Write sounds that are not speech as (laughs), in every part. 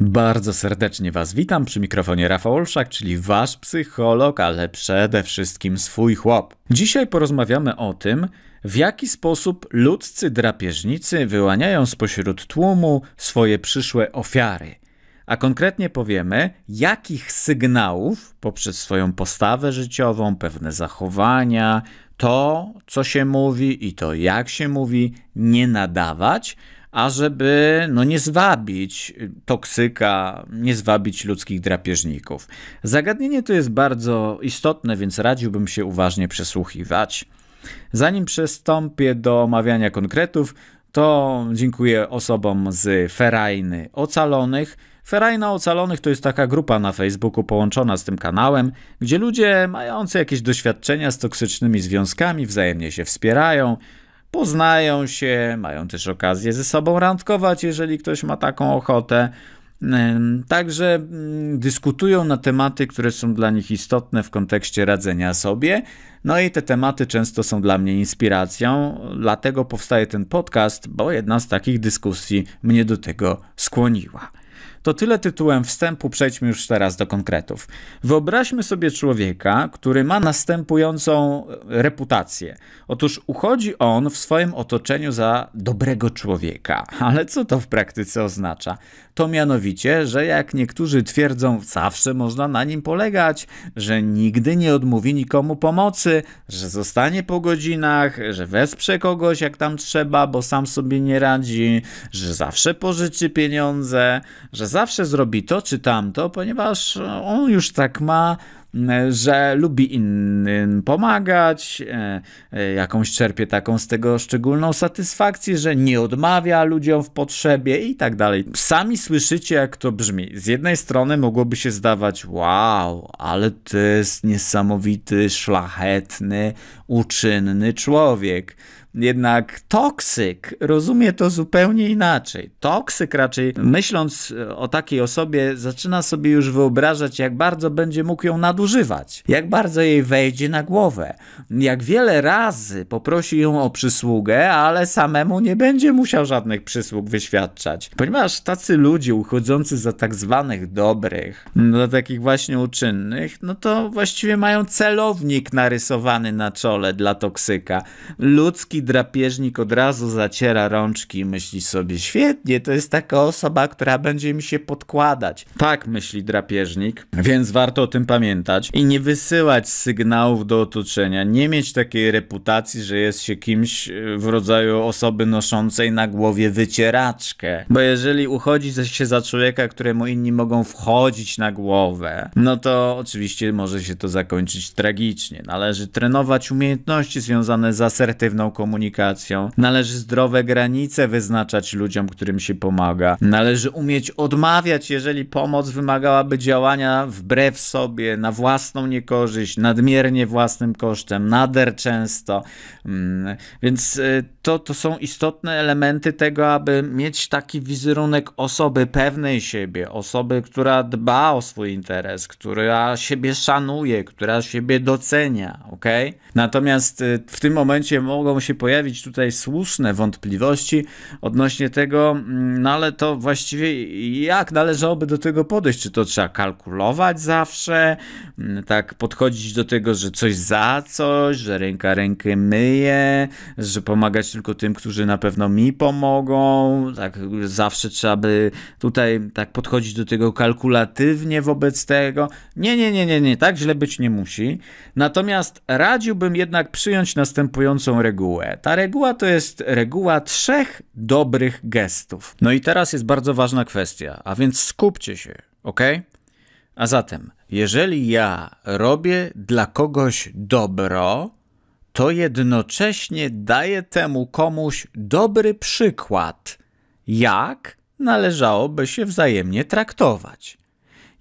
Bardzo serdecznie Was witam przy mikrofonie Rafał Olszak, czyli Wasz psycholog, ale przede wszystkim swój chłop. Dzisiaj porozmawiamy o tym, w jaki sposób ludzcy drapieżnicy wyłaniają spośród tłumu swoje przyszłe ofiary. A konkretnie powiemy, jakich sygnałów poprzez swoją postawę życiową, pewne zachowania, to, co się mówi i to, jak się mówi, nie nadawać – ażeby no, nie zwabić y, toksyka, nie zwabić ludzkich drapieżników. Zagadnienie to jest bardzo istotne, więc radziłbym się uważnie przesłuchiwać. Zanim przystąpię do omawiania konkretów, to dziękuję osobom z Ferajny Ocalonych. Ferajna Ocalonych to jest taka grupa na Facebooku połączona z tym kanałem, gdzie ludzie mający jakieś doświadczenia z toksycznymi związkami wzajemnie się wspierają, poznają się, mają też okazję ze sobą randkować, jeżeli ktoś ma taką ochotę. Także mm, dyskutują na tematy, które są dla nich istotne w kontekście radzenia sobie. No i te tematy często są dla mnie inspiracją, dlatego powstaje ten podcast, bo jedna z takich dyskusji mnie do tego skłoniła. To tyle tytułem wstępu, przejdźmy już teraz do konkretów. Wyobraźmy sobie człowieka, który ma następującą e, reputację. Otóż uchodzi on w swoim otoczeniu za dobrego człowieka. (laughs) Ale co to w praktyce oznacza? To mianowicie, że jak niektórzy twierdzą, zawsze można na nim polegać, że nigdy nie odmówi nikomu pomocy, że zostanie po godzinach, że wesprze kogoś jak tam trzeba, bo sam sobie nie radzi, że zawsze pożyczy pieniądze, że zawsze zrobi to czy tamto, ponieważ e, on już tak ma, e, że lubi innym pomagać, e, jakąś czerpie taką z tego szczególną satysfakcję, że nie odmawia ludziom w potrzebie i tak dalej. Sami słyszycie, jak to brzmi. Z jednej strony mogłoby się zdawać, wow, ale to jest niesamowity, szlachetny, uczynny człowiek. Jednak toksyk rozumie to zupełnie inaczej. Toksyk raczej, myśląc e, o takiej osobie, zaczyna sobie już wyobrażać, jak bardzo będzie mógł ją nadużywać, jak bardzo jej wejdzie na głowę, jak wiele razy poprosi ją o przysługę, ale samemu nie będzie musiał żadnych przysług wyświadczać. Ponieważ tacy ludzie uchodzący za tak zwanych dobrych, za takich właśnie uczynnych, no to właściwie mają celownik narysowany na czole dla toksyka. Ludzki drapieżnik od razu zaciera rączki i myśli sobie, świetnie, to jest taka osoba, która będzie mi się podkładać. Tak myśli drapieżnik, więc warto o tym pamiętać i nie wysyłać sygnałów do otoczenia, nie mieć takiej reputacji, że jest się kimś y, w rodzaju osoby noszącej na głowie wycieraczkę. Bo jeżeli uchodzi się za człowieka, któremu inni mogą wchodzić na głowę, no to oczywiście może się to zakończyć tragicznie. Należy trenować umiejętności związane z asertywną komunikacją, komunikacją. Należy zdrowe granice wyznaczać ludziom, którym się pomaga. Należy umieć odmawiać, jeżeli pomoc wymagałaby działania wbrew sobie, na własną niekorzyść, nadmiernie własnym kosztem, nader często. Mm, więc y, to, to są istotne elementy tego, aby mieć taki wizerunek osoby pewnej siebie, osoby, która dba o swój interes, która siebie szanuje, która siebie docenia, ok? Natomiast y, w tym momencie mogą się pojawić tutaj słuszne wątpliwości odnośnie tego, mm, no ale to właściwie jak należałoby do tego podejść? Czy to trzeba kalkulować zawsze, mm, tak podchodzić do tego, że coś za coś, że ręka rękę myje, że pomagać tylko tym, którzy na pewno mi pomogą, tak zawsze trzeba by tutaj tak podchodzić do tego kalkulatywnie wobec tego. Nie, nie, nie, nie, nie, tak źle być nie musi. Natomiast radziłbym jednak przyjąć następującą regułę. Ta reguła to jest reguła trzech dobrych gestów. No i teraz jest bardzo ważna kwestia, a więc skupcie się, ok? A zatem, jeżeli ja robię dla kogoś dobro, to jednocześnie daję temu komuś dobry przykład, jak należałoby się wzajemnie traktować.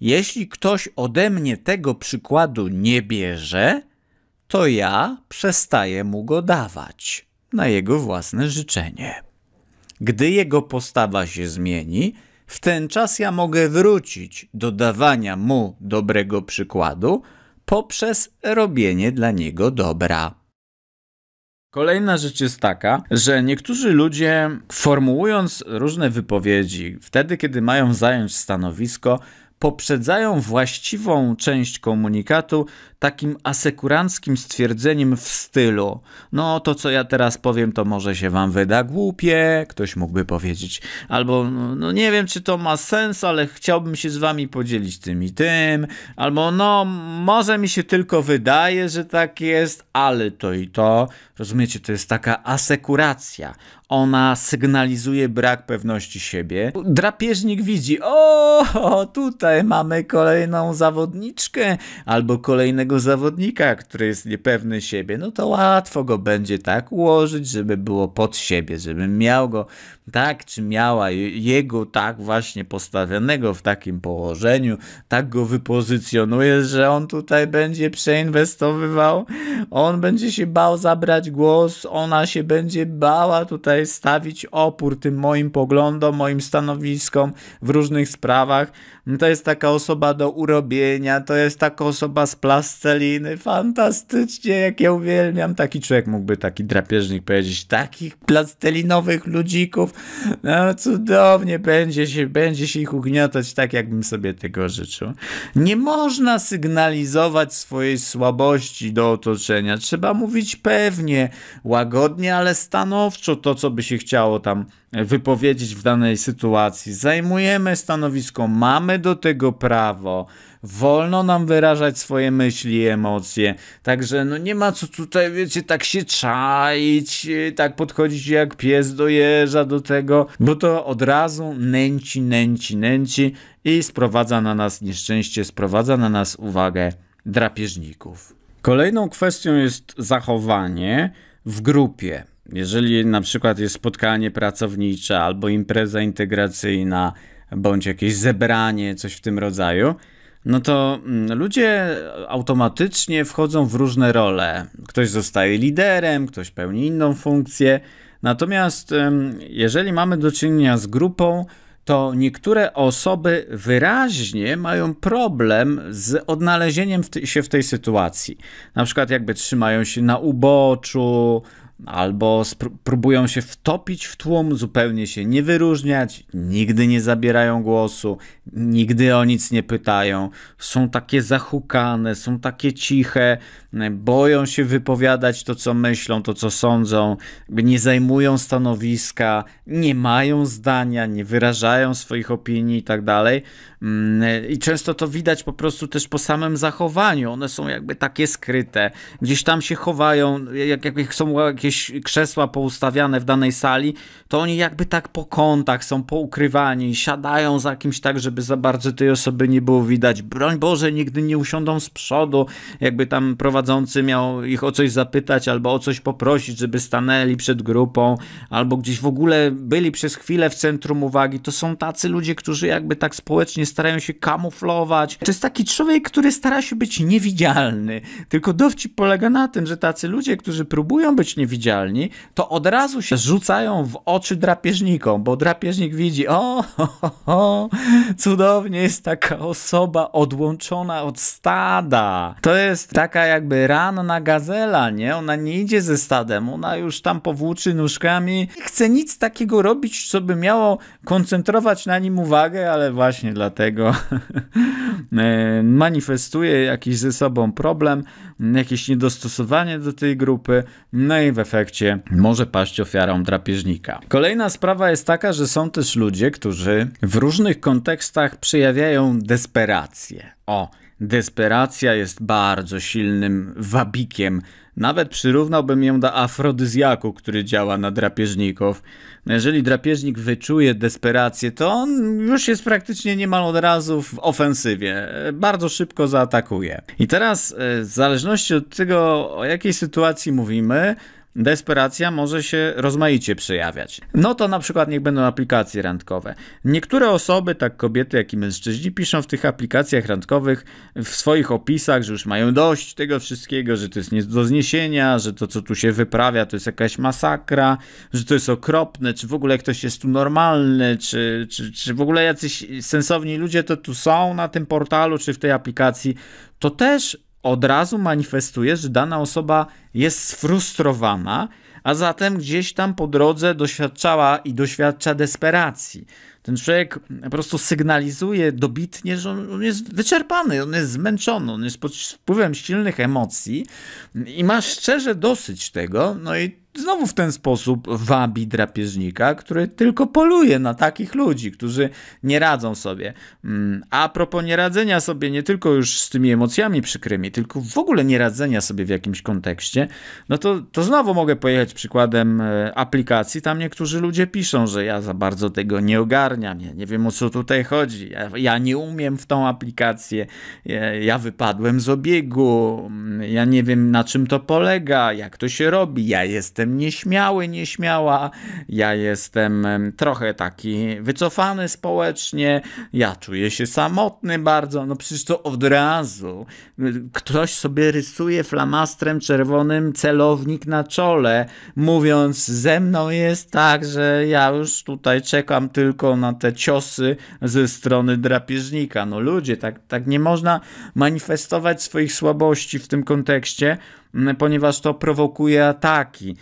Jeśli ktoś ode mnie tego przykładu nie bierze, to ja przestaję mu go dawać na jego własne życzenie. Gdy jego postawa się zmieni, w ten czas ja mogę wrócić do dawania mu dobrego przykładu poprzez robienie dla niego dobra. Kolejna rzecz jest taka, że niektórzy ludzie formułując różne wypowiedzi, wtedy kiedy mają zająć stanowisko, poprzedzają właściwą część komunikatu takim asekuranckim stwierdzeniem w stylu: No, to co ja teraz powiem, to może się wam wyda głupie, ktoś mógłby powiedzieć, albo no nie wiem, czy to ma sens, ale chciałbym się z wami podzielić tym i tym, albo no, może mi się tylko wydaje, że tak jest, ale to i to. Rozumiecie, to jest taka asekuracja. Ona sygnalizuje brak pewności siebie. Drapieżnik widzi, o, tutaj mamy kolejną zawodniczkę albo kolejnego zawodnika, który jest niepewny siebie. No to łatwo go będzie tak ułożyć, żeby było pod siebie, żeby miał go tak czy miała jego tak właśnie postawionego w takim położeniu, tak go wypozycjonuje, że on tutaj będzie przeinwestowywał, on będzie się bał zabrać głos, ona się będzie bała tutaj stawić opór tym moim poglądom, moim stanowiskom w różnych sprawach, to jest taka osoba do urobienia, to jest taka osoba z plasteliny, fantastycznie, jak ja uwielbiam. Taki człowiek mógłby, taki drapieżnik powiedzieć, takich plastelinowych ludzików, no cudownie, będzie się, będzie się ich ugniatać tak, jakbym sobie tego życzył. Nie można sygnalizować swojej słabości do otoczenia, trzeba mówić pewnie, łagodnie, ale stanowczo to, co by się chciało tam wypowiedzieć w danej sytuacji. Zajmujemy stanowisko, mamy do tego prawo, wolno nam wyrażać swoje myśli i emocje. Także no nie ma co tutaj, wiecie, tak się czaić, tak podchodzić jak pies jeża do tego, bo to od razu nęci, nęci, nęci i sprowadza na nas nieszczęście, sprowadza na nas uwagę drapieżników. Kolejną kwestią jest zachowanie w grupie. Jeżeli na przykład jest spotkanie pracownicze albo impreza integracyjna, bądź jakieś zebranie, coś w tym rodzaju, no to mm, ludzie automatycznie wchodzą w różne role. Ktoś zostaje liderem, ktoś pełni inną funkcję. Natomiast jeżeli mamy do czynienia z grupą, to niektóre osoby wyraźnie mają problem z odnalezieniem w się w tej sytuacji. Na przykład, jakby trzymają się na uboczu, albo próbują się wtopić w tłum, zupełnie się nie wyróżniać, nigdy nie zabierają głosu, nigdy o nic nie pytają, są takie zahukane, są takie ciche, boją się wypowiadać to, co myślą, to, co sądzą, nie zajmują stanowiska, nie mają zdania, nie wyrażają swoich opinii i tak dalej. Mm, I często to widać po prostu też po samym zachowaniu. One są jakby takie skryte, gdzieś tam się chowają, jak, jak są jakieś krzesła poustawiane w danej sali, to oni jakby tak po kątach są poukrywani, siadają za kimś tak, żeby żeby za bardzo tej osoby nie było widać. Broń Boże, nigdy nie usiądą z przodu, jakby tam prowadzący miał ich o coś zapytać albo o coś poprosić, żeby stanęli przed grupą, albo gdzieś w ogóle byli przez chwilę w centrum uwagi. To są tacy ludzie, którzy jakby tak społecznie starają się kamuflować. To jest taki człowiek, który stara się być niewidzialny. Tylko dowcip polega na tym, że tacy ludzie, którzy próbują być niewidzialni, to od razu się rzucają w oczy drapieżnikom, bo drapieżnik widzi, o, ho, ho, ho, cudownie jest taka osoba odłączona od stada. To jest taka jakby ranna gazela, nie? Ona nie idzie ze stadem, ona już tam powłóczy nóżkami. Nie chce nic takiego robić, co by miało koncentrować na nim uwagę, ale właśnie dlatego (laughs) E, manifestuje jakiś ze sobą problem, jakieś niedostosowanie do tej grupy, no i w efekcie może paść ofiarą drapieżnika. Kolejna sprawa jest taka, że są też ludzie, którzy w różnych kontekstach przejawiają desperację. O, desperacja jest bardzo silnym wabikiem. Nawet przyrównałbym ją do afrodyzjaku, który działa na drapieżników. No, jeżeli drapieżnik wyczuje desperację, to on już jest praktycznie niemal od razu w ofensywie. Bardzo szybko zaatakuje. I teraz, e, w zależności od tego, o jakiej sytuacji mówimy, Desperacja może się rozmaicie przejawiać. No to na przykład niech będą aplikacje randkowe. Niektóre osoby, tak kobiety, jak i mężczyźni, piszą w tych aplikacjach randkowych w swoich opisach, że już mają dość tego wszystkiego, że to jest nie do zniesienia, że to, co tu się wyprawia, to jest jakaś masakra, że to jest okropne, czy w ogóle ktoś jest tu normalny, czy, czy, czy w ogóle jacyś sensowni ludzie to tu są na tym portalu, czy w tej aplikacji. To też od razu manifestuje, że dana osoba jest sfrustrowana, a zatem gdzieś tam po drodze doświadczała i doświadcza desperacji. Ten człowiek po prostu sygnalizuje dobitnie, że on, jest wyczerpany, on jest zmęczony, on jest pod wpływem silnych emocji i ma szczerze dosyć tego, no i znowu w ten sposób wabi drapieżnika, który tylko poluje na takich ludzi, którzy nie radzą sobie. Mm, a propos nieradzenia sobie nie tylko już z tymi emocjami przykrymi, tylko w ogóle nieradzenia sobie w jakimś kontekście, no to, to znowu mogę pojechać przykładem e, aplikacji. Tam niektórzy ludzie piszą, że ja za bardzo tego nie ogarniam, ja nie wiem o co tutaj chodzi, ja, ja nie umiem w tą aplikację, ja, ja wypadłem z obiegu, mm, ja nie wiem na czym to polega, jak to się robi, ja jestem jestem nieśmiały, nieśmiała, ja jestem trochę taki wycofany społecznie, ja czuję się samotny bardzo, no przecież to od razu ktoś sobie rysuje flamastrem czerwonym celownik na czole, mówiąc ze mną jest tak, że ja już tutaj czekam tylko na te ciosy ze strony drapieżnika. No ludzie, tak, tak nie można manifestować swoich słabości w tym kontekście, ponieważ to prowokuje ataki.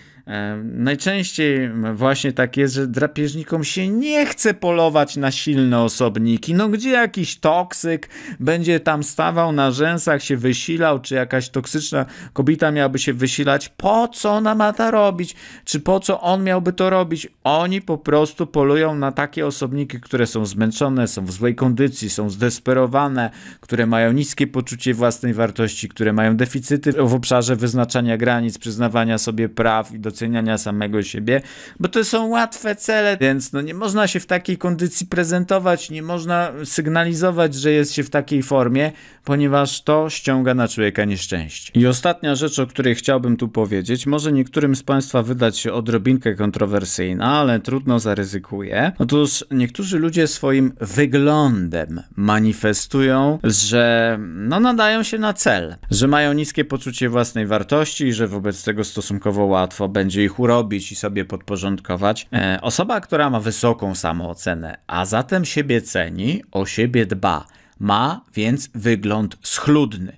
Najczęściej właśnie tak jest, że drapieżnikom się nie chce polować na silne osobniki. No gdzie jakiś toksyk będzie tam stawał na rzęsach, się wysilał, czy jakaś toksyczna kobieta miałaby się wysilać? Po co ona ma to robić? Czy po co on miałby to robić? Oni po prostu polują na takie osobniki, które są zmęczone, są w złej kondycji, są zdesperowane, które mają niskie poczucie własnej wartości, które mają deficyty w obszarze wyznaczania granic, przyznawania sobie praw i do doceniania samego siebie, bo to są łatwe cele, więc no nie można się w takiej kondycji prezentować, nie można sygnalizować, że jest się w takiej formie, ponieważ to ściąga na człowieka nieszczęście. I ostatnia rzecz, o której chciałbym tu powiedzieć, może niektórym z Państwa wydać się odrobinkę kontrowersyjna, ale trudno zaryzykuję. Otóż niektórzy ludzie swoim wyglądem manifestują, że no nadają się na cel, że mają niskie poczucie własnej wartości i że wobec tego stosunkowo łatwo będzie będzie ich urobić i sobie podporządkować. E, osoba, która ma wysoką samoocenę, a zatem siebie ceni, o siebie dba, ma więc wygląd schludny.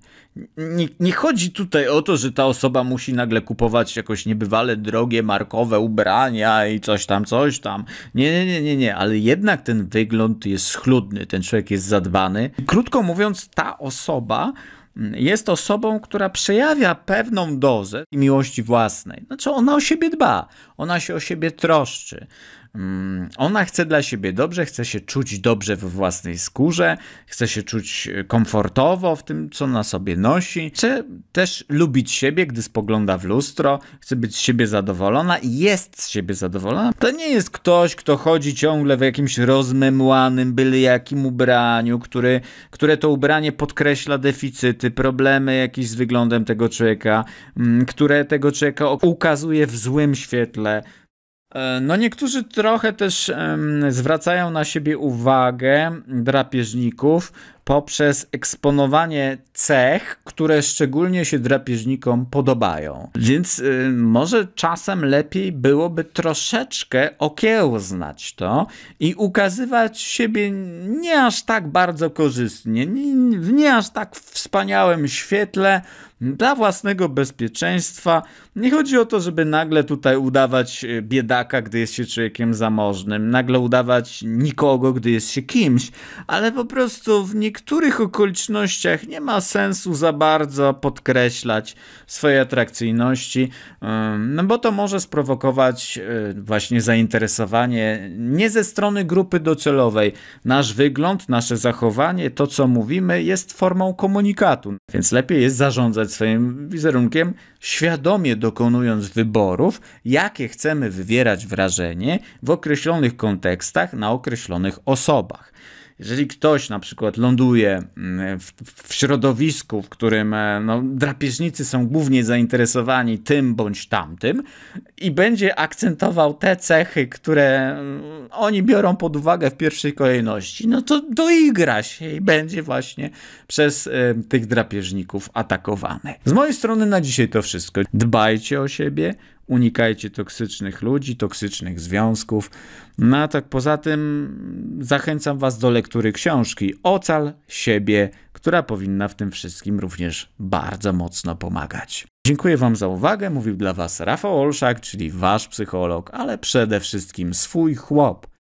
Nie, nie, chodzi tutaj o to, że ta osoba musi nagle kupować jakoś niebywale drogie, markowe ubrania i coś tam, coś tam. Nie, nie, nie, nie, nie, ale jednak ten wygląd jest schludny, ten człowiek jest zadbany. Krótko mówiąc, ta osoba jest osobą, która przejawia pewną dozę miłości własnej. Znaczy, ona o siebie dba, ona się o siebie troszczy, Mm, ona chce dla siebie dobrze, chce się czuć dobrze we własnej skórze, chce się czuć e, komfortowo w tym, co na sobie nosi. Chce też lubić siebie, gdy spogląda w lustro, chce być z siebie zadowolona i jest z siebie zadowolona. To nie jest ktoś, kto chodzi ciągle w jakimś rozmemłanym, byle jakim ubraniu, który, które to ubranie podkreśla deficyty, problemy jakieś z wyglądem tego człowieka, mm, które tego człowieka ukazuje w złym świetle. E, no, niektórzy trochę też zwracają na siebie uwagę drapieżników, poprzez eksponowanie cech, które szczególnie się drapieżnikom podobają. Więc y, może czasem lepiej byłoby troszeczkę okiełznać to i ukazywać siebie nie aż tak bardzo korzystnie, nie, w nie aż tak wspaniałym świetle, dla własnego bezpieczeństwa. Nie chodzi o to, żeby nagle tutaj udawać y, biedaka, gdy jest się człowiekiem zamożnym, nagle udawać nikogo, gdy jest się kimś, ale po prostu wnikać niektórych okolicznościach nie ma sensu za bardzo podkreślać swojej atrakcyjności, no bo to może sprowokować y, właśnie zainteresowanie nie ze strony grupy docelowej. Nasz wygląd, nasze zachowanie, to co mówimy jest formą komunikatu, więc lepiej jest zarządzać swoim wizerunkiem świadomie dokonując wyborów, jakie chcemy wywierać wrażenie w określonych kontekstach na określonych osobach jeżeli ktoś na przykład ląduje mm, w, w środowisku, w którym e, no, drapieżnicy są głównie zainteresowani tym bądź tamtym i będzie akcentował te cechy, które mm, oni biorą pod uwagę w pierwszej kolejności, no to doigra się i będzie właśnie przez e, tych drapieżników atakowany. Z mojej strony na dzisiaj to wszystko. Dbajcie o siebie, unikajcie toksycznych ludzi, toksycznych związków. No a tak poza tym zachęcam Was do lektury książki Ocal siebie, która powinna w tym wszystkim również bardzo mocno pomagać. Dziękuję Wam za uwagę. Mówił dla Was Rafał Olszak, czyli Wasz psycholog, ale przede wszystkim swój chłop.